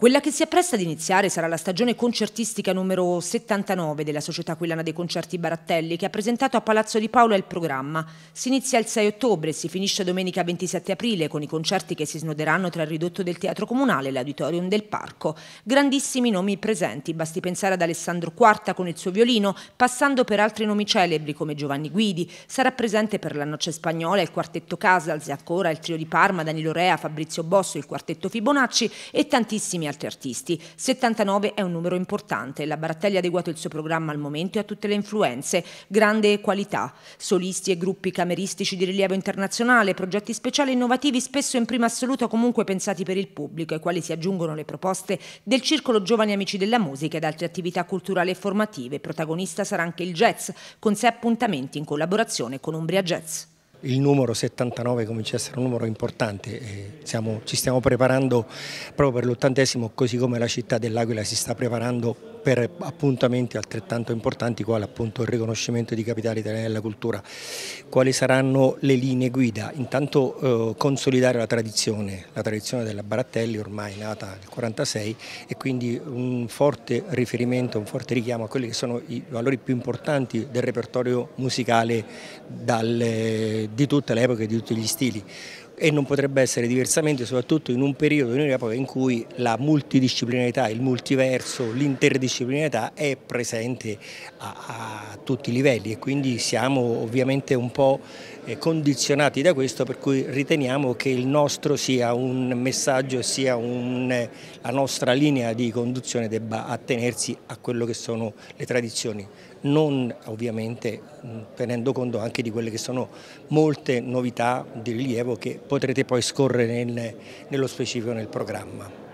Quella che si appresta ad iniziare sarà la stagione concertistica numero 79 della Società Aquilana dei Concerti Barattelli che ha presentato a Palazzo di Paola il programma. Si inizia il 6 ottobre e si finisce domenica 27 aprile con i concerti che si snoderanno tra il ridotto del Teatro Comunale e l'Auditorium del Parco. Grandissimi nomi presenti, basti pensare ad Alessandro Quarta con il suo violino, passando per altri nomi celebri come Giovanni Guidi. Sarà presente per la Noce Spagnola il quartetto Casals e ancora il trio di Parma, Danilo Rea, Fabrizio Bosso, il quartetto Fibonacci e tantissimi altri artisti. 79 è un numero importante, la Barattelli ha adeguato il suo programma al momento e a tutte le influenze, grande qualità, solisti e gruppi cameristici di rilievo internazionale, progetti speciali innovativi spesso in prima assoluta comunque pensati per il pubblico, ai quali si aggiungono le proposte del Circolo Giovani Amici della Musica ed altre attività culturali e formative. Protagonista sarà anche il jazz, con sei appuntamenti in collaborazione con Umbria Jazz il numero 79 comincia a essere un numero importante, siamo, ci stiamo preparando proprio per l'ottantesimo così come la città dell'Aquila si sta preparando per appuntamenti altrettanto importanti quale appunto il riconoscimento di capitale italiana della cultura. Quali saranno le linee guida? Intanto eh, consolidare la tradizione, la tradizione della Barattelli ormai nata nel 1946 e quindi un forte riferimento, un forte richiamo a quelli che sono i valori più importanti del repertorio musicale dalle, di tutte le epoche, di tutti gli stili e non potrebbe essere diversamente soprattutto in un periodo in cui la multidisciplinarità, il multiverso, l'interdisciplinarità è presente a, a, tutti i livelli e quindi siamo ovviamente un po' eh, condizionati da questo per cui riteniamo che il nostro sia un messaggio sia un, la nostra linea di conduzione debba attenersi a quello che sono le tradizioni non ovviamente tenendo conto anche di quelle che sono molte novità di rilievo che potrete poi scorrere nel, nello specifico nel programma.